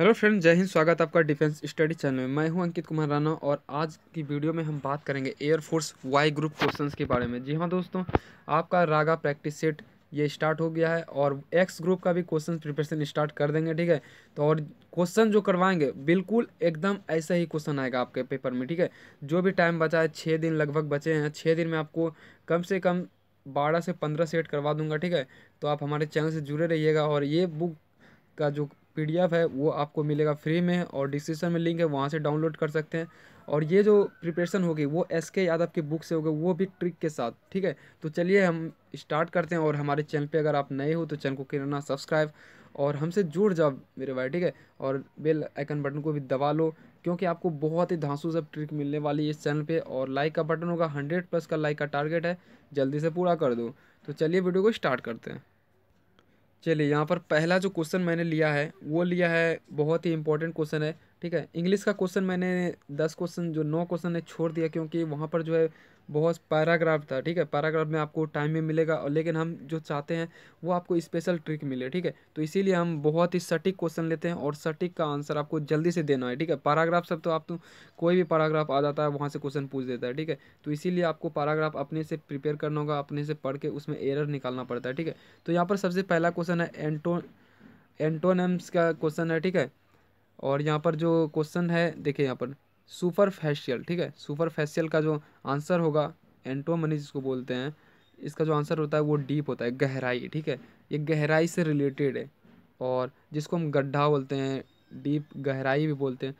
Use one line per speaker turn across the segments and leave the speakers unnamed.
hello friend जय हिंद स्वागत आपका डिफेंस स्टडी चैनल में मैं हूं अंकित कुमार राणा और आज की वीडियो में हम बात करेंगे एयरफोर्स वाई ग्रुप क्वेश्चंस के बारे में जी हां दोस्तों आपका रागा प्रैक्टिस सेट ये स्टार्ट हो गया है और एक्स ग्रुप का भी क्वेश्चन प्रिपरेशन स्टार्ट कर देंगे ठीक है तो और क्वेश्चन जो करवाएंगे बिल्कुल एकदम ऐसा ही क्वेश्चन आएगा आपके पेपर में ठीक है जो भी टाइम बचा है छः दिन लगभग बचे हैं छः दिन में आपको कम से कम बारह से पंद्रह सेट करवा दूंगा ठीक है तो आप हमारे चैनल से जुड़े रहिएगा और ये बुक का जो पी है वो आपको मिलेगा फ्री में और डिस्क्रिप्शन में लिंक है वहाँ से डाउनलोड कर सकते हैं और ये जो प्रिपरेशन होगी वो एस के यादव की बुक से होगी वो भी ट्रिक के साथ ठीक है तो चलिए हम स्टार्ट करते हैं और हमारे चैनल पे अगर आप नए हो तो चैनल को करना सब्सक्राइब और हमसे जुड़ जाओ मेरे भाई ठीक है और बेल आइकन बटन को भी दबा लो क्योंकि आपको बहुत ही धांसू सब ट्रिक मिलने वाली है इस चैनल पर और लाइक का बटन होगा हंड्रेड प्लस का लाइक का टारगेट है जल्दी से पूरा कर दो तो चलिए वीडियो को स्टार्ट करते हैं चलिए यहाँ पर पहला जो क्वेश्चन मैंने लिया है वो लिया है बहुत ही इंपॉर्टेंट क्वेश्चन है ठीक है इंग्लिश का क्वेश्चन मैंने दस क्वेश्चन जो नौ क्वेश्चन है छोड़ दिया क्योंकि वहाँ पर जो है बहुत पैराग्राफ था ठीक है पैराग्राफ में आपको टाइम भी मिलेगा और लेकिन हम जो चाहते हैं वो आपको स्पेशल ट्रिक मिले ठीक है तो इसीलिए हम बहुत ही सटीक क्वेश्चन लेते हैं और सटीक का आंसर आपको जल्दी से देना है ठीक है पैराग्राफ सब तो आप तो कोई भी पैराग्राफ आ जाता है वहाँ से क्वेश्चन पूछ देता है ठीक है तो इसीलिए आपको पैराग्राफ अपने से प्रिपेयर करना होगा अपने से पढ़ के उसमें एरर निकालना पड़ता है ठीक है तो यहाँ पर सबसे पहला क्वेश्चन है एंटो एंटोनम्स का क्वेश्चन है ठीक है और यहाँ पर जो क्वेश्चन है देखिए यहाँ पर सुपर फेशियल ठीक है सुपर फेशियल का जो आंसर होगा एंटोमनी जिसको बोलते हैं इसका जो आंसर होता है वो डीप होता है गहराई ठीक है ये गहराई से रिलेटेड है और जिसको हम गड्ढा बोलते हैं डीप गहराई भी बोलते हैं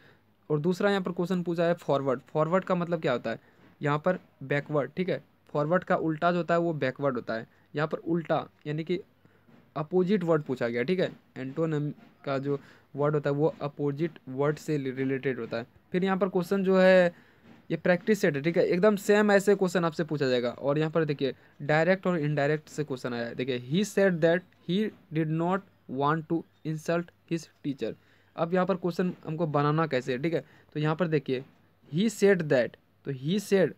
और दूसरा यहाँ पर क्वेश्चन पूछा है फॉरवर्ड फॉरवर्ड का मतलब क्या होता है यहाँ पर बैकवर्ड ठीक है फॉरवर्ड का उल्टा जो होता है वो बैकवर्ड होता है यहाँ पर उल्टा यानी कि अपोजिट वर्ड पूछा गया ठीक है एंटोनम का जो वर्ड होता है वो अपोजिट वर्ड से रिलेटेड होता है फिर यहाँ पर क्वेश्चन जो है ये प्रैक्टिस सेट है ठीक है एकदम सेम ऐसे क्वेश्चन आपसे पूछा जाएगा और यहाँ पर देखिए डायरेक्ट और इनडायरेक्ट से क्वेश्चन आया है देखिए he said that he did not want to insult his teacher अब यहाँ पर क्वेश्चन हमको बनाना कैसे है ठीक है तो यहाँ पर देखिए ही सेट दैट तो ही सेट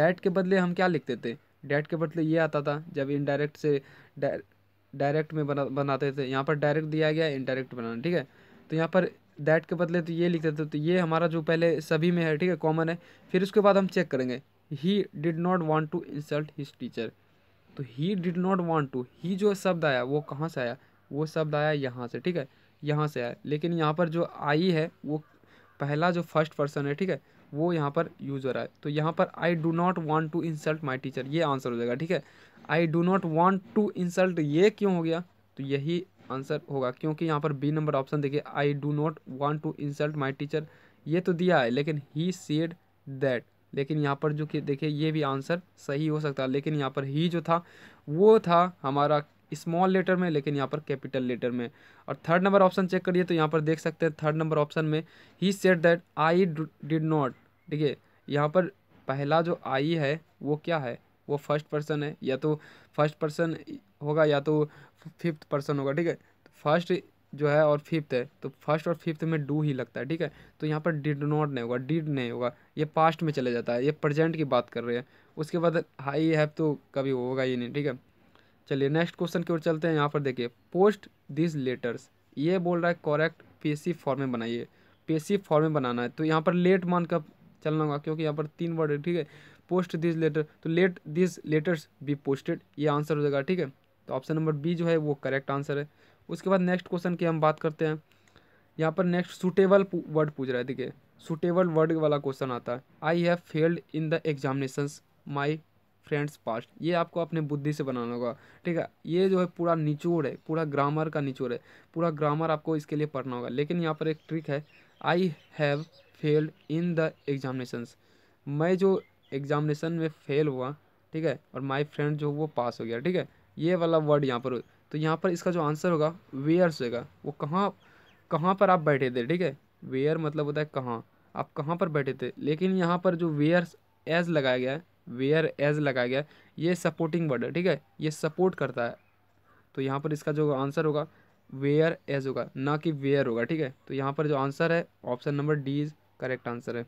दैट के बदले हम क्या लिखते थे डैट के बदले ये आता था जब इनडायरेक्ट से डायरेक्ट में बना बनाते थे यहाँ पर डायरेक्ट दिया गया इनडायरेक्ट बनाना ठीक है तो यहाँ पर दैट के बदले तो ये लिखते थे तो ये हमारा जो पहले सभी में है ठीक है कॉमन है फिर उसके बाद हम चेक करेंगे he did not want to insult his teacher तो he did not want to he जो शब्द आया वो कहाँ से आया वो शब्द आया यहाँ से ठीक है यहाँ से आया लेकिन यहाँ पर जो आई है वो पहला जो फर्स्ट पर्सन है ठीक है वो यहाँ पर यूज़ हो रहा है तो यहाँ पर I do not want to insult my teacher ये आंसर हो जाएगा ठीक है I do not want to insult ये क्यों हो गया तो यही आंसर होगा क्योंकि यहाँ पर बी नंबर ऑप्शन देखिए I do not want to insult my teacher ये तो दिया है लेकिन ही सेड दैट लेकिन यहाँ पर जो कि देखिए ये भी आंसर सही हो सकता है लेकिन यहाँ पर ही जो था वो था हमारा स्मॉल लेटर में लेकिन यहाँ पर कैपिटल लेटर में और थर्ड नंबर ऑप्शन चेक करिए तो यहाँ पर देख सकते हैं थर्ड नंबर ऑप्शन में he said that I did not ठीक है यहाँ पर पहला जो आई है वो क्या है वो फर्स्ट पर्सन है या तो फर्स्ट पर्सन होगा या तो फिफ्थ पर्सन होगा ठीक है तो फर्स्ट जो है और फिफ्थ है तो फर्स्ट और फिफ्थ में डू ही लगता है ठीक है तो यहाँ पर डिड नॉट नहीं होगा डिड नहीं होगा ये पास्ट में चला जाता है ये प्रेजेंट की बात कर रहे हैं उसके बाद हाई हैव तो कभी होगा ही नहीं ठीक है चलिए नेक्स्ट क्वेश्चन की ओर चलते हैं यहाँ पर देखिए पोस्ट दिस लेटर्स ये बोल रहा है करेक्ट पेसिव फॉर्म में बनाइए पेसिव फॉर्म में बनाना है तो यहाँ पर लेट मान कर चलना होगा क्योंकि यहाँ पर तीन वर्ड है ठीक है पोस्ट दिस लेटर तो let this letters be posted ये आंसर हो जाएगा ठीक है तो ऑप्शन नंबर बी जो है वो करेक्ट आंसर है उसके बाद नेक्स्ट क्वेश्चन की हम बात करते हैं यहाँ पर नेक्स्ट सुटेबल वर्ड पूछ रहा है देखिए सुटेबल वर्ड वाला क्वेश्चन आता है I have failed in the examination my friends passed ये आपको अपने बुद्धि से बनाना होगा ठीक है ये जो है पूरा निचोड़ है पूरा ग्रामर का निचोड़ है पूरा ग्रामर आपको इसके लिए पढ़ना होगा लेकिन यहाँ पर एक ट्रिक है I have failed in the examinations मैं जो एग्जामिनेशन में फेल हुआ ठीक है और माई फ्रेंड जो वो पास हो गया ठीक है ये वाला वर्ड यहाँ पर तो यहाँ पर इसका जो आंसर होगा वेयर्स होगा वो कहाँ कहाँ पर आप बैठे थे ठीक है वेयर मतलब होता है कहाँ आप कहाँ पर बैठे थे लेकिन यहाँ पर जो वेयर्स एज लगाया गया है वेयर एज लगाया गया ये सपोर्टिंग वर्ड है ठीक है ये सपोर्ट करता है तो यहाँ पर इसका जो आंसर होगा वेयर एज होगा ना कि वेयर होगा ठीक है तो यहाँ पर जो आंसर है option number D is correct answer है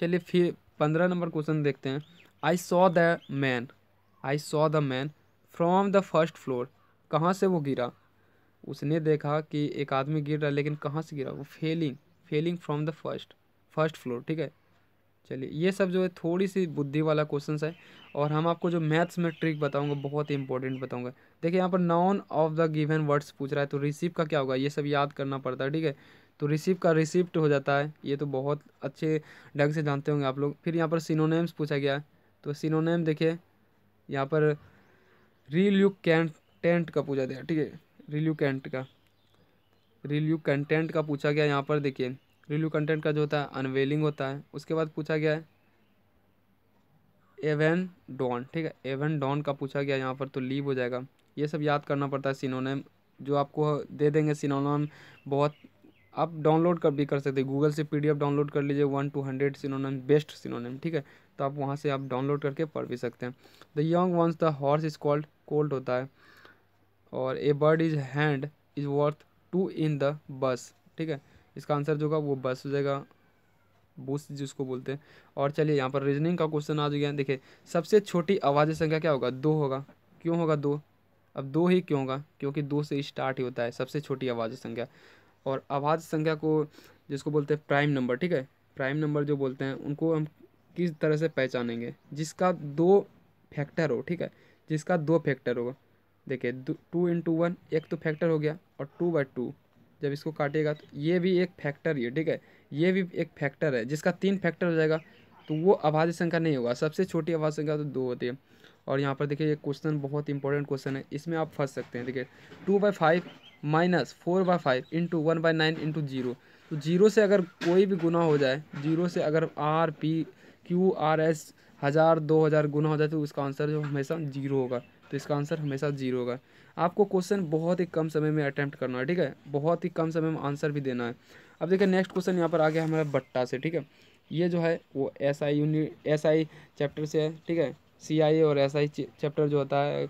चलिए फिर पंद्रह नंबर क्वेश्चन देखते हैं I saw the man I saw the man from the first floor कहाँ से वो गिरा उसने देखा कि एक आदमी गिर रहा लेकिन कहाँ से गिरा वो falling falling from the first first floor ठीक है चलिए ये सब जो है थोड़ी सी बुद्धि वाला क्वेश्चन है और हम आपको जो मैथ्स में ट्रिक बताऊंगा बहुत ही इंपॉर्टेंट बताऊंगा देखिए यहाँ पर none of the given words पूछ रहा है तो रिसीव का क्या होगा ये सब याद करना पड़ता है ठीक है तो रिसीव का रिसिप्ट हो जाता है ये तो बहुत अच्छे ढंग से जानते होंगे आप लोग फिर यहाँ पर सिनोनेम्स पूछा गया है तो सिनोनेम देखिए यहाँ पर रिल्यू कैंटेंट का पूछा गया ठीक है रिल्यू कैंट का रिल्यू कंटेंट का पूछा गया यहाँ पर देखिए रिल्यू कंटेंट का जो होता है अनवेलिंग होता है उसके बाद पूछा गया है एवन डॉन ठीक है एवन डॉन का पूछा गया यहाँ पर तो लीव हो जाएगा ये सब याद करना पड़ता है सिनोनेम जो आपको दे देंगे सिनोनेम बहुत आप डाउनलोड कर भी कर सकते हैं गूगल से पीडीएफ डाउनलोड कर लीजिए one two hundred synonym best synonym ठीक है तो आप वहाँ से आप डाउनलोड करके पढ़ भी सकते हैं the young ones the horse is called colt होता है और a bird is hand is worth two in the bush ठीक है इसका आंसर जो होगा वो बस हो जाएगा बूस जिसको बोलते हैं और चलिए यहाँ पर रीजनिंग का क्वेश्चन आ गया देखिए सबसे छोटी आवाज़ संख्या क्या होगा दो होगा क्यों होगा दो अब दो ही क्यों होगा क्योंकि दो से स्टार्ट ही होता है सबसे छोटी आवाज़ संख्या और अभाज्य संख्या को जिसको बोलते हैं प्राइम नंबर ठीक है प्राइम नंबर जो बोलते हैं उनको हम किस तरह से पहचानेंगे जिसका दो फैक्टर हो ठीक है जिसका दो फैक्टर होगा देखिए टू इंटू वन एक तो फैक्टर हो गया और टू बाई टू जब इसको काटेगा तो ये भी एक फैक्टर ही है ठीक है ये भी एक फैक्टर है जिसका तीन फैक्टर हो जाएगा तो वो अभाज्य संख्या नहीं होगा सबसे छोटी अभाज्य संख्या तो दो होती है और यहाँ पर देखिए ये क्वेश्चन बहुत इंपॉर्टेंट क्वेश्चन है इसमें आप फंस सकते हैं देखिए two by five minus four by five into one by nine into zero तो जीरो से अगर कोई भी गुना हो जाए जीरो से अगर R P Q R S हज़ार दो हज़ार गुना हो जाए तो उसका आंसर जो हमेशा जीरो होगा तो इसका आंसर हमेशा जीरो होगा आपको क्वेश्चन बहुत ही कम समय में अटैम्प्ट करना है ठीक है बहुत ही कम समय में आंसर भी देना है अब देखिए नेक्स्ट क्वेश्चन यहाँ पर आ गया हमारा बट्टा से ठीक है ये जो है वो S I unit S I chapter से है ठीक है सी आई और एस आई चैप्टर जो होता है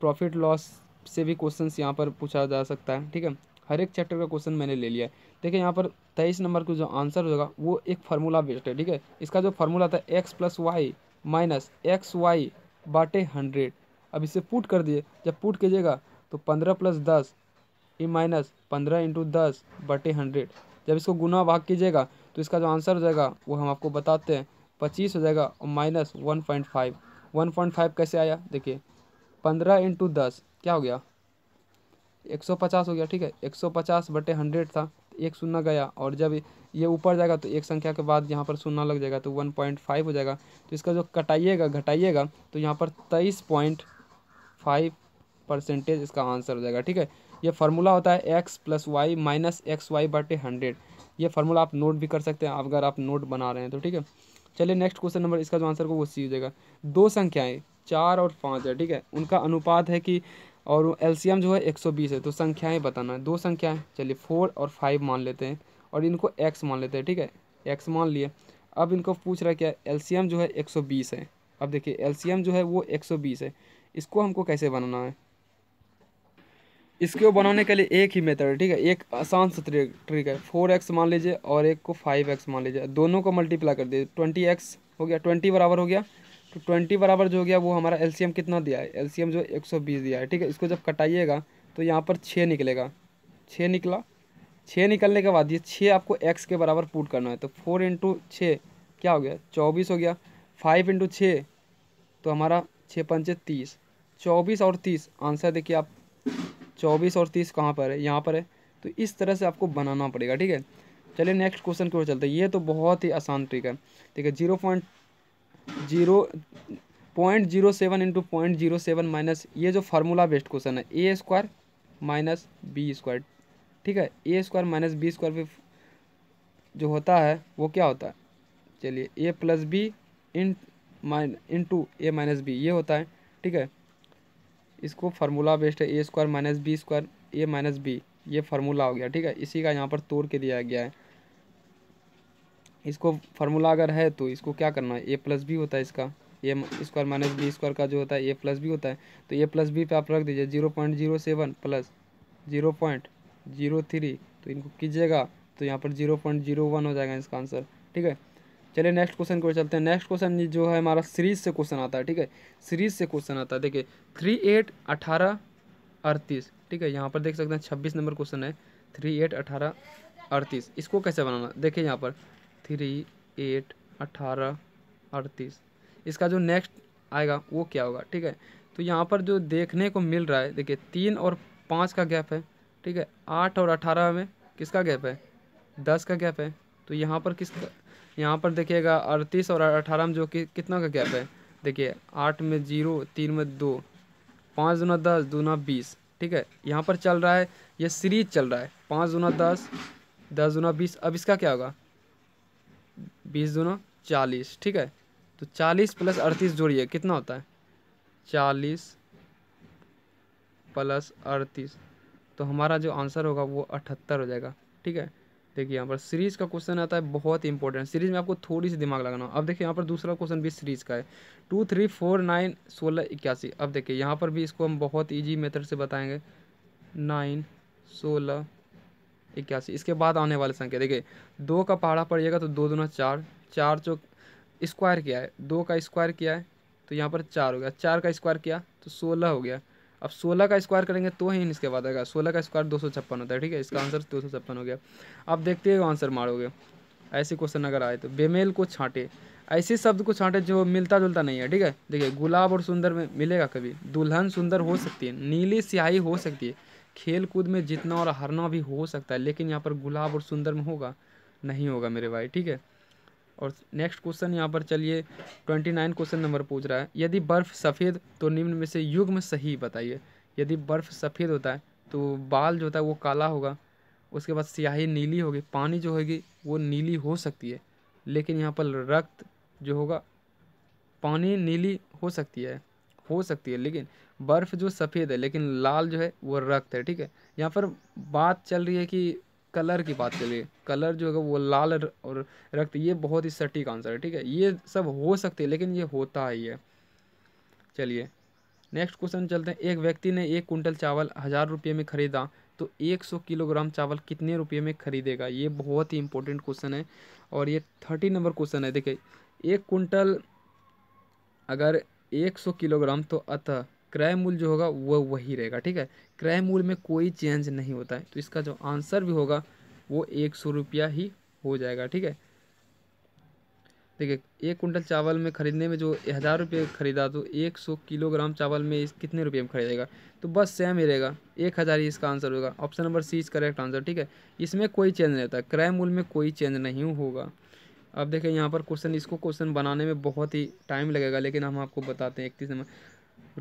प्रॉफिट लॉस से भी क्वेश्चन यहाँ पर पूछा जा सकता है ठीक है हर एक चैप्टर का क्वेश्चन मैंने ले लिया है देखिए यहाँ पर तेईस नंबर का जो आंसर होगा वो एक फार्मूला बेस्ट है ठीक है इसका जो फार्मूला था x plus y minus x y बाटे हंड्रेड अब इसे पुट कर दिए जब पुट कीजिएगा तो पंद्रह प्लस दस ए माइनस पंद्रह इंटू दस बटे हंड्रेड जब इसको गुना भाग कीजिएगा तो इसका जो आंसर हो जाएगा वो हम आपको बताते हैं पच्चीस हो जाएगा और minus one point five one point five कैसे आया देखिए पंद्रह इंटू दस क्या हो गया 150 हो गया ठीक है 150 बटे हंड्रेड था एक शून्य गया और जब ये ऊपर जाएगा तो एक संख्या के बाद यहाँ पर शून्य लग जाएगा तो 1.5 हो जाएगा तो इसका जो कटाइएगा घटाइएगा तो यहाँ पर तेईस पॉइंट फाइव परसेंटेज इसका आंसर हो जाएगा ठीक है ये फार्मूला होता है x plus y minus x y बटे हंड्रेड ये फार्मूला आप नोट भी कर सकते हैं अगर आप नोट बना रहे हैं तो ठीक है चलिए नेक्स्ट क्वेश्चन नंबर इसका जो आंसर को वो सी हो जाएगा दो संख्याएँ चार और पाँच है ठीक है उनका अनुपात है कि और एलसीएम जो है एक सौ बीस है तो संख्याएँ बताना है दो संख्याएँ चलिए फोर और फाइव मान लेते हैं और इनको एक्स मान लेते हैं ठीक है एक्स मान लिए अब इनको पूछ रहा है क्या एलसीएम जो है एक सौ बीस है अब देखिए एलसीएम जो है वो एक सौ बीस है इसको हमको कैसे बनाना है इसको बनाने के लिए एक ही मेथड है ठीक है एक आसान सा ट्रिक है फोर एक्स मान लीजिए और एक को फाइव एक्स मान लीजिए दोनों को मल्टीप्लाई कर दीजिए ट्वेंटी एक्स हो गया ट्वेंटी बराबर हो गया तो ट्वेंटी बराबर जो हो गया वो हमारा एल कितना दिया है एल जो एक दिया है ठीक है इसको जब कटाइएगा तो यहाँ पर छः निकलेगा छः निकला छः निकलने के बाद ये छः आपको एक्स के बराबर पुट करना है तो फोर इंटू छः क्या हो गया चौबीस हो गया फाइव इंटू छः तो हमारा छः पंचे तीस चौबीस और तीस आंसर देखिए आप चौबीस और तीस कहाँ पर है यहाँ पर है तो इस तरह से आपको बनाना पड़ेगा ठीक है चलिए नेक्स्ट क्वेश्चन की ओर चलते हैं ये तो बहुत ही आसान ट्रिक है ठीक है zero point zero point zero seven into point zero seven minus ये जो फार्मूला बेस्ड क्वेश्चन है A square minus B square ठीक है A square minus B square पे जो होता है वो क्या होता है चलिए A plus B in mine into A minus B ये होता है ठीक है इसको फार्मूला बेस्ड है A square minus B square A minus B ये फार्मूला हो गया ठीक है इसी का यहाँ पर तोड़ के दिया गया है इसको फार्मूला अगर है तो इसको क्या करना है ए प्लस बी होता है इसका A square minus B square का जो होता है ए प्लस बी होता है तो ए प्लस बी पे आप रख दीजिए zero point zero seven plus zero point zero three तो इनको कीजिएगा तो यहाँ पर जीरो पॉइंट जीरो वन हो जाएगा इसका आंसर ठीक है चलिए नेक्स्ट क्वेश्चन को चलते हैं नेक्स्ट क्वेश्चन जो है हमारा सीरीज से क्वेश्चन आता है ठीक है सीरीज से क्वेश्चन आता है देखिए थ्री एट अठारह अड़तीस ठीक है यहाँ पर देख सकते हैं छब्बीस नंबर क्वेश्चन है थ्री एट अठारह अड़तीस इसको कैसे बनाना देखिए यहाँ पर थ्री एट अठारह अड़तीस इसका जो नेक्स्ट आएगा वो क्या होगा ठीक है तो यहाँ पर जो देखने को मिल रहा है देखिए तीन और पाँच का गैप है ठीक है आठ और अठारह में किसका गैप है दस का गैप है तो यहाँ पर किस यहाँ पर देखिएगा अड़तीस और अठारह में जो कि कितना का गैप है देखिए आठ में जीरो तीन में दो पाँच दूना दस दूना बीस ठीक है यहाँ पर चल रहा है ये सीरीज चल रहा है पाँच दूना दस दस दूना बीस अब इसका क्या होगा बीस दोनों चालीस ठीक है तो चालीस प्लस अड़तीस जोड़िए कितना होता है चालीस प्लस अड़तीस तो हमारा जो आंसर होगा वो अठहत्तर हो जाएगा ठीक है देखिए यहाँ पर सीरीज का क्वेश्चन आता है बहुत इंपॉर्टेंट सीरीज में आपको थोड़ी सी दिमाग लगाना अब देखिए यहाँ पर दूसरा क्वेश्चन भी सीरीज का है टू थ्री फोर नाइन सोलह इक्यासी अब देखिए यहाँ पर भी इसको हम बहुत ईजी मेथड से बताएँगे नाइन सोलह इक्यासी इसके बाद आने वाले संख्या देखिए दो का पहाड़ा पड़िएगा तो दो दोनों चार चार जो स्क्वायर किया है दो का स्क्वायर किया है तो यहाँ पर चार हो गया चार का स्क्वायर किया तो सोलह हो गया अब सोलह का स्क्वायर करेंगे तो ही इसके बाद आएगा सोलह का स्क्वायर दो सौ छप्पन होता है ठीक है इसका आंसर दो सौ छप्पन हो गया अब देखते हो आंसर मारोगे ऐसे क्वेश्चन अगर आए तो बेमेल को छाँटे ऐसे शब्द को छाँटे जो मिलता जुलता नहीं है ठीक है देखिए गुलाब और सुंदर में मिलेगा कभी दुल्हन सुंदर हो सकती है नीली स्याही हो सकती है खेल कूद में जीतना और हारना भी हो सकता है लेकिन यहाँ पर गुलाब और सुंदर में होगा नहीं होगा मेरे भाई ठीक है और नेक्स्ट क्वेश्चन यहाँ पर चलिए ट्वेंटी नाइन क्वेश्चन नंबर पूछ रहा है यदि बर्फ़ सफ़ेद तो निम्न में से युग्म सही बताइए यदि बर्फ़ सफ़ेद होता है तो बाल जो होता है वो काला होगा उसके बाद स्याही नीली होगी पानी जो होगी वो नीली हो सकती है लेकिन यहाँ पर रक्त जो होगा पानी नीली हो सकती है हो सकती है लेकिन बर्फ़ जो सफ़ेद है लेकिन लाल जो है वो रक्त है ठीक है यहाँ पर बात चल रही है कि कलर की बात चल रही है कलर जो है वो लाल और रक्त ये बहुत ही सटीक आंसर है ठीक है ये सब हो सकते हैं लेकिन ये होता ही है चलिए नेक्स्ट क्वेश्चन चलते हैं एक व्यक्ति ने एक कुंटल चावल हज़ार रुपये में ख़रीदा तो 100 किलोग्राम चावल कितने रुपये में खरीदेगा ये बहुत ही इंपॉर्टेंट क्वेश्चन है और ये थर्टी नंबर क्वेश्चन है देखिए एक कुंटल अगर 100 किलोग्राम तो अतः क्रय मूल जो होगा वह वही रहेगा ठीक है क्रय मूल में कोई चेंज नहीं होता है तो इसका जो आंसर भी होगा वो एक सौ रुपया ही हो जाएगा ठीक है देखिए एक कुंटल चावल में खरीदने में जो हज़ार रुपये खरीदा तो एक सौ किलोग्राम चावल में इस कितने रुपये में खरीदेगा तो बस सेम ही रहेगा एक हज़ार ही इसका आंसर होगा option number C is correct answer ठीक है इसमें कोई चेंज नहीं होता क्रय मूल में कोई चेंज नहीं होगा अब देखें यहाँ पर क्वेश्चन इसको क्वेश्चन बनाने में बहुत ही टाइम लगेगा लेकिन हम आपको बताते हैं इकतीस नंबर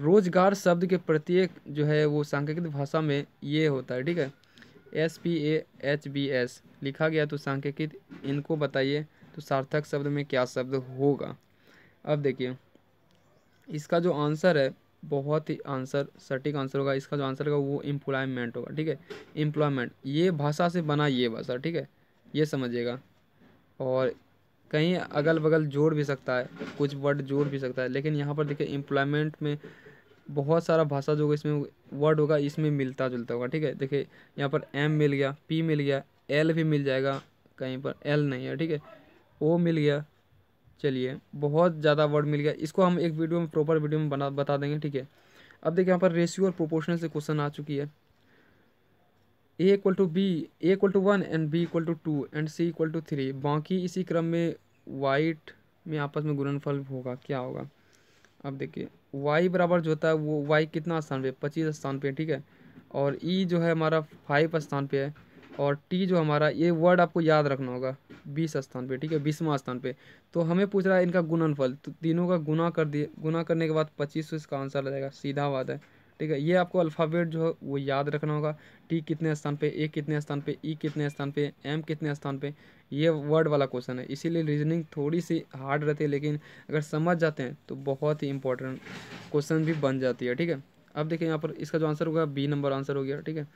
रोजगार शब्द के प्रत्येक जो है वो सांकेतिक भाषा में ये होता है ठीक है S P A H B S लिखा गया तो सांकेतिक इनको बताइए तो सार्थक शब्द में क्या शब्द होगा अब देखिए इसका जो आंसर है बहुत ही आंसर सटीक आंसर होगा इसका जो आंसर होगा वो एम्प्लॉयमेंट होगा ठीक है एम्प्लॉयमेंट ये भाषा से बना ये भाषा ठीक है ये समझिएगा और कहीं अगल बगल जोड़ भी सकता है कुछ वर्ड जोड़ भी सकता है लेकिन यहाँ पर देखिए एम्प्लॉयमेंट में बहुत सारा भाषा जो होगा इसमें वर्ड होगा इसमें मिलता जुलता होगा ठीक है देखिए यहाँ पर एम मिल गया पी मिल गया एल भी मिल जाएगा कहीं पर एल नहीं है ठीक है ओ मिल गया चलिए बहुत ज़्यादा वर्ड मिल गया इसको हम एक वीडियो में प्रॉपर वीडियो में बना बता देंगे ठीक है अब देखिए यहाँ पर रेशियो और प्रोपोर्शनल से क्वेश्चन आ चुकी है A equal to B A equal to one and B equal to two and C equal to three बाकी इसी क्रम में वाइट में आपस में गुणनफल होगा क्या होगा अब देखिए वाई बराबर जो होता है वो वाई कितना स्थान पे पच्चीस स्थान पे ठीक है और ई e जो है हमारा फाइव स्थान पे है और टी जो हमारा ये वर्ड आपको याद रखना होगा बीस स्थान पे ठीक है बीसवा स्थान पे तो हमें पूछ रहा है इनका गुणनफल तो तीनों का गुना कर दिए गुना करने के बाद पच्चीस तो इसका आंसर आ जाएगा सीधा बात है ठीक है ये आपको अल्फ़ाबेट जो है वो याद रखना होगा टी कितने स्थान पे ए कितने स्थान पे ई e कितने स्थान पे एम कितने स्थान पे ये वर्ड वाला क्वेश्चन है इसीलिए रीजनिंग थोड़ी सी हार्ड रहती है लेकिन अगर समझ जाते हैं तो बहुत ही इंपॉर्टेंट क्वेश्चन भी बन जाती है ठीक है अब देखिए यहाँ पर इसका जो आंसर होगा बी नंबर आंसर हो गया ठीक है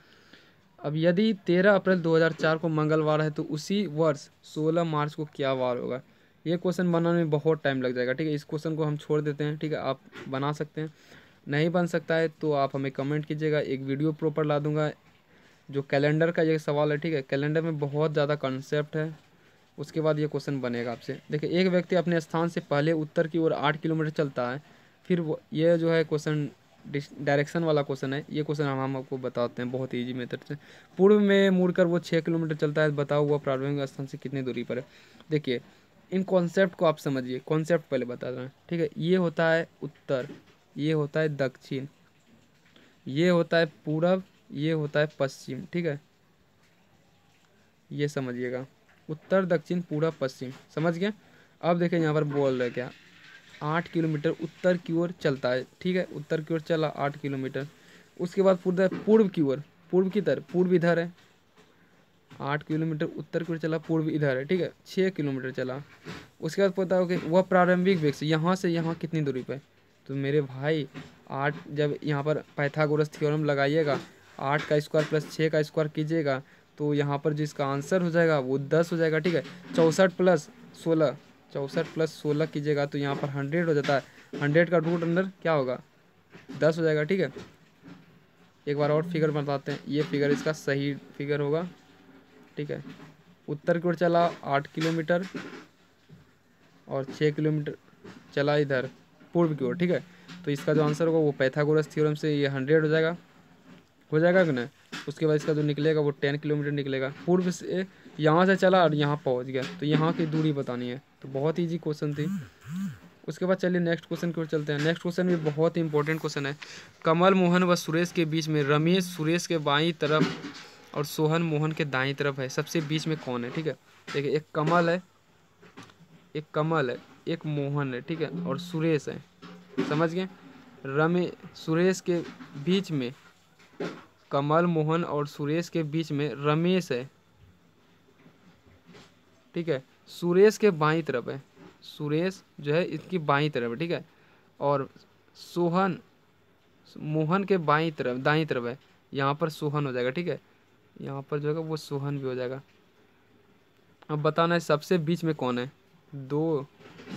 अब यदि तेरह अप्रैल दो को मंगलवार है तो उसी वर्ष सोलह मार्च को क्या वार होगा ये क्वेश्चन बनाने में बहुत टाइम लग जाएगा ठीक है इस क्वेश्चन को हम छोड़ देते हैं ठीक है आप बना सकते हैं नहीं बन सकता है तो आप हमें कमेंट कीजिएगा एक वीडियो प्रॉपर ला दूँगा जो कैलेंडर का ये सवाल है ठीक है कैलेंडर में बहुत ज़्यादा कॉन्सेप्ट है उसके बाद ये क्वेश्चन बनेगा आपसे देखिए एक व्यक्ति अपने स्थान से पहले उत्तर की ओर आठ किलोमीटर चलता है फिर वो ये जो है क्वेश्चन डायरेक्शन वाला क्वेश्चन है ये क्वेश्चन हम हम आपको बताते हैं बहुत ईजी मेथड से पूर्व में मुड़कर वो छः किलोमीटर चलता है बताओ हुआ प्रारंभिक स्थान से कितनी दूरी पर है देखिए इन कॉन्सेप्ट को आप समझिए कॉन्सेप्ट पहले बता रहे हैं ठीक है ये होता है उत्तर ये होता है दक्षिण ये होता है पूरब ये होता है पश्चिम ठीक है ये समझिएगा उत्तर दक्षिण पूरब पश्चिम समझ गए अब देखें यहाँ पर बोल रहे क्या आठ किलोमीटर उत्तर की ओर चलता है ठीक है उत्तर की ओर चला आठ किलोमीटर उसके बाद पूर्व पूर्व की ओर पूर्व की तरफ पूर्व इधर है आठ किलोमीटर उत्तर की ओर चला पूर्व इधर है ठीक है छः किलोमीटर चला उसके बाद पता हो कि वह प्रारंभिक वेग से यहाँ से यहाँ कितनी दूरी पर तो मेरे भाई आठ जब यहाँ पर पैथागोरस थ्योरम लगाइएगा आठ का स्क्वायर प्लस छः का स्क्वायर कीजिएगा तो यहाँ पर जो इसका आंसर हो जाएगा वो दस हो जाएगा ठीक है चौंसठ प्लस सोलह चौंसठ प्लस सोलह कीजिएगा तो यहाँ पर हंड्रेड हो जाता है हंड्रेड का रूट अंडर क्या होगा दस हो जाएगा ठीक है एक बार और फिगर बताते हैं ये फिगर इसका सही फिगर होगा ठीक है उत्तर की ओर चला आठ किलोमीटर और छः किलोमीटर चला इधर पूर्व की ओर ठीक है तो इसका जो आंसर होगा वो पैथागोरस थ्योरम से ये हंड्रेड हो जाएगा हो जाएगा कि ना उसके बाद इसका जो निकलेगा वो टेन किलोमीटर निकलेगा पूर्व से यहाँ से चला और यहाँ पहुँच गया तो यहाँ की दूरी बतानी है तो बहुत ईजी क्वेश्चन थी उसके बाद चलिए नेक्स्ट क्वेश्चन की ओर चलते हैं नेक्स्ट क्वेश्चन भी बहुत ही इंपॉर्टेंट क्वेश्चन है कमल मोहन व सुरेश के बीच में रमेश सुरेश के बाई तरफ और सोहन मोहन के दाई तरफ है सबसे बीच में कौन है ठीक है देखिए एक कमल है एक कमल है एक मोहन है ठीक है और सुरेश है समझ गए रमे सुरेश के बीच में कमल मोहन और सुरेश के बीच में रमेश है ठीक है सुरेश के बाई तरफ है सुरेश जो है इसकी बाई तरफ है ठीक है और सोहन मोहन के बाई तरफ दाई तरफ है यहाँ पर सोहन हो जाएगा ठीक है यहाँ पर जो है वो सोहन भी हो जाएगा अब बताना है सबसे बीच में कौन है दो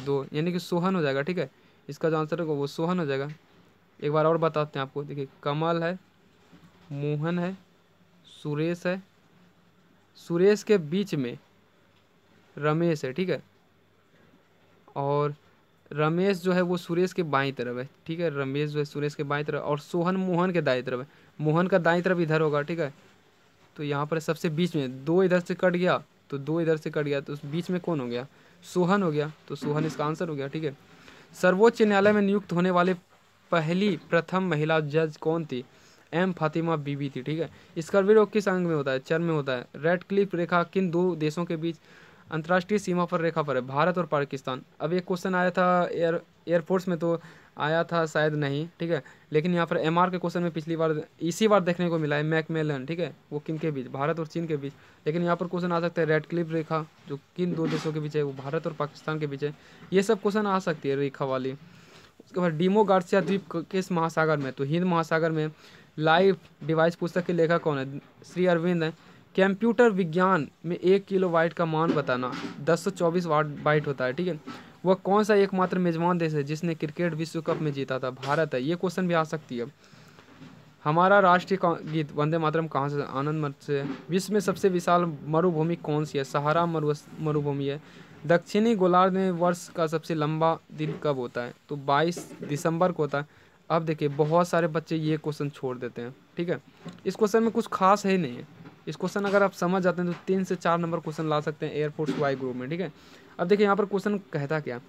दो यानी कि सोहन हो जाएगा ठीक है इसका जो आंसर होगा वो सोहन हो जाएगा एक बार और बताते हैं आपको देखिए कमल है मोहन है सुरेश है सुरेश के बीच में रमेश है ठीक है और रमेश जो है वो सुरेश के बाई तरफ है ठीक है रमेश जो है सुरेश के बाई तरफ और सोहन मोहन के दाई तरफ है मोहन का दाई तरफ इधर होगा ठीक है तो यहाँ पर सबसे बीच में दो इधर से कट गया तो दो इधर से कट गया तो उस बीच में कौन हो गया सोहन हो गया तो सोहन इसका आंसर हो गया ठीक है सर्वोच्च न्यायालय में नियुक्त होने वाले पहली प्रथम महिला जज कौन थी एम फातिमा बीबी थी ठीक है इसका विरोध किस अंग में होता है चर में होता है रेड क्लिप रेखा किन दो देशों के बीच अंतर्राष्ट्रीय सीमा पर रेखा पर है भारत और पाकिस्तान अब एक क्वेश्चन आया था एयर एयरफोर्स में तो आया था शायद नहीं ठीक है लेकिन यहाँ पर एम के क्वेश्चन में पिछली बार इसी बार देखने को मिला है मैकमेलन ठीक है वो किन के बीच भारत और चीन के बीच लेकिन यहाँ पर क्वेश्चन आ सकता है रेड क्लिप रेखा जो किन दो देशों के बीच है वो भारत और पाकिस्तान के बीच है ये सब क्वेश्चन आ सकती है रेखा वाली उसके बाद डीमो गार्सिया द्वीप किस महासागर में तो हिंद महासागर में लाइव डिवाइस पुस्तक के लेखक कौन है श्री अरविंद है कंप्यूटर विज्ञान में एक किलो वाइट का मान बताना दस सौ चौबीस वाट बाइट होता है ठीक है वह कौन सा एकमात्र मेजबान देश है जिसने क्रिकेट विश्व कप में जीता था भारत है ये क्वेश्चन भी आ सकती है हमारा राष्ट्रीय गीत वंदे मातरम कहाँ से आनंद मत से विश्व में सबसे विशाल मरुभूमि कौन सी है सहारा मरुभूमि है दक्षिणी गोलार्ध में वर्ष का सबसे लंबा दिन कब होता है तो 22 दिसंबर को होता है अब देखिए बहुत सारे बच्चे ये क्वेश्चन छोड़ देते हैं ठीक है इस क्वेश्चन में कुछ खास है ही नहीं है इस क्वेश्चन अगर आप समझ जाते हैं तो तीन से चार नंबर क्वेश्चन ला सकते हैं एयरफोर्स वाई ग्रुप में ठीक है अब देखिए यहाँ पर क्वेश्चन कहता क्या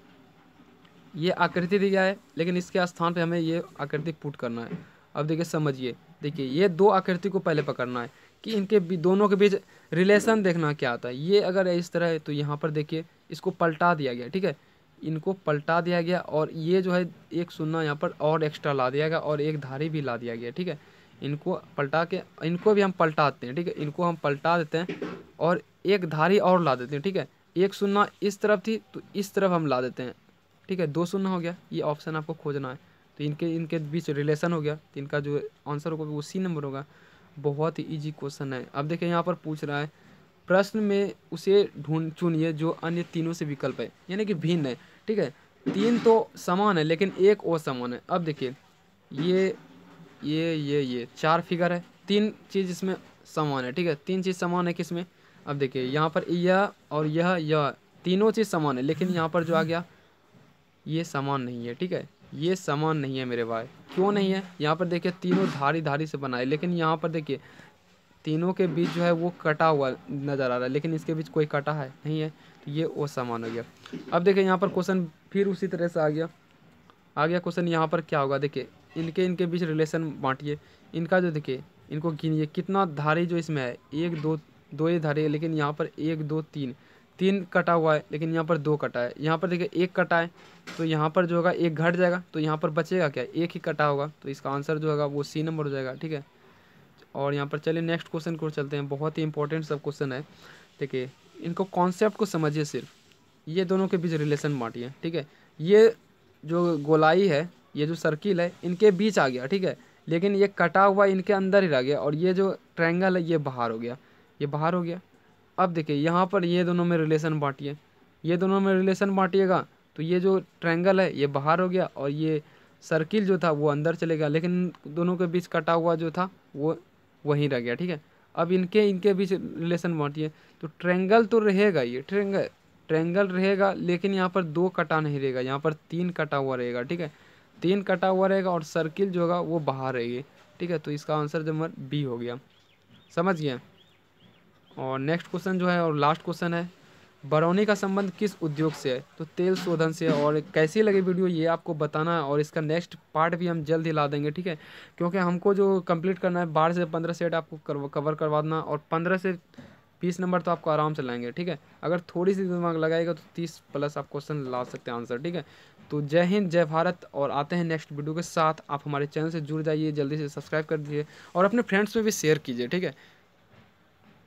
ये आकृति गया है लेकिन इसके स्थान पे हमें ये आकृति पुट करना है अब देखिए समझिए देखिए ये दो आकृति को पहले पकड़ना है कि इनके दोनों के बीच रिलेशन देखना क्या आता है ये अगर इस तरह है तो यहाँ पर देखिए इसको पलटा दिया गया ठीक है इनको पलटा दिया गया और ये जो है एक सुनना यहाँ पर और एक्स्ट्रा ला दिया गया और एक धारी भी ला दिया गया ठीक है इनको पलटा के इनको भी हम पलटाते हैं ठीक है इनको हम पलटा देते हैं और एक धारी और ला देते हैं ठीक है एक सुनना इस तरफ थी तो इस तरफ हम ला देते हैं ठीक है दो सुनना हो गया ये ऑप्शन आपको खोजना है तो इनके इनके बीच रिलेशन हो गया तो इनका जो आंसर होगा वो सी नंबर होगा बहुत ही ईजी क्वेश्चन है अब देखिए यहाँ पर पूछ रहा है प्रश्न में उसे ढूंढ चुनिए जो अन्य तीनों से विकल्प है यानी कि भिन्न है ठीक है तीन तो समान है लेकिन एक और समान है अब देखिए ये ये ये ये चार फिगर है तीन चीज़ इसमें समान है ठीक है तीन चीज़ समान है किसमें अब देखिए यहाँ पर यह और यह यह तीनों चीज़ समान है लेकिन यहाँ पर जो आ गया ये समान नहीं है ठीक है ये समान नहीं है मेरे भाई क्यों नहीं है यहाँ पर देखिए तीनों धारी धारी से बनाए लेकिन यहाँ पर देखिए तीनों के बीच जो है वो कटा हुआ नज़र आ रहा है लेकिन इसके बीच कोई कटा है नहीं है तो ये वो समान हो गया अब देखिए यहाँ पर क्वेश्चन फिर उसी तरह से आ गया आ गया क्वेश्चन यहाँ पर क्या होगा देखिए इनके इनके बीच रिलेशन बांटिए इनका जो देखिए इनको गिनिए कितना धारी जो इसमें है एक दो दो ही धारे लेकिन यहाँ पर एक दो तीन तीन कटा हुआ है लेकिन यहाँ पर दो कटा है यहाँ पर देखिए एक कटा है तो यहाँ पर जो होगा एक घट जाएगा तो यहाँ पर बचेगा क्या एक ही कटा होगा तो इसका आंसर जो होगा वो सी नंबर हो जाएगा ठीक है और यहाँ पर चलिए नेक्स्ट क्वेश्चन को चलते हैं बहुत ही इंपॉर्टेंट सब क्वेश्चन है देखिए इनको कॉन्सेप्ट को समझिए सिर्फ ये दोनों के बीच रिलेशन बांटिए ठीक है ये जो गोलाई है ये जो सर्किल है इनके बीच आ गया ठीक है लेकिन ये कटा हुआ इनके अंदर ही रह गया और ये जो ट्रायंगल है ये बाहर हो गया ये बाहर हो गया अब देखिए यहाँ पर ये दोनों में रिलेशन बांटिए ये दोनों में रिलेशन बांटिएगा तो ये जो ट्रायंगल है ये बाहर हो गया और ये सर्किल जो था वो अंदर चले गया लेकिन दोनों के बीच कटा हुआ जो था वो वहीं रह गया ठीक है अब इनके इनके बीच रिलेशन बांटिए तो ट्रेंगल तो रहेगा ये ट्रेंगल ट्रेंगल रहेगा लेकिन यहाँ पर दो कटा नहीं रहेगा यहाँ पर तीन कटा हुआ रहेगा ठीक है तीन कटा हुआ रहेगा और सर्किल जो होगा वो बाहर रहेगी ठीक है तो इसका आंसर नंबर बी हो गया समझ गया और नेक्स्ट क्वेश्चन जो है और लास्ट क्वेश्चन है बरौनी का संबंध किस उद्योग से है तो तेल शोधन से और कैसी लगी वीडियो ये आपको बताना है और इसका नेक्स्ट पार्ट भी हम जल्द ही ला देंगे ठीक है क्योंकि हमको जो कंप्लीट करना है बारह से पंद्रह सेट आपको कवर करवा देना और पंद्रह से बीस नंबर तो आपको आराम से लाएंगे ठीक है अगर थोड़ी सी दिमाग लगाएगा तो तीस प्लस आप क्वेश्चन ला सकते हैं आंसर ठीक है तो जय हिंद जय भारत और आते हैं नेक्स्ट वीडियो के साथ आप हमारे चैनल से जुड़ जाइए जल्दी से सब्सक्राइब कर दीजिए और अपने फ्रेंड्स में भी शेयर कीजिए ठीक है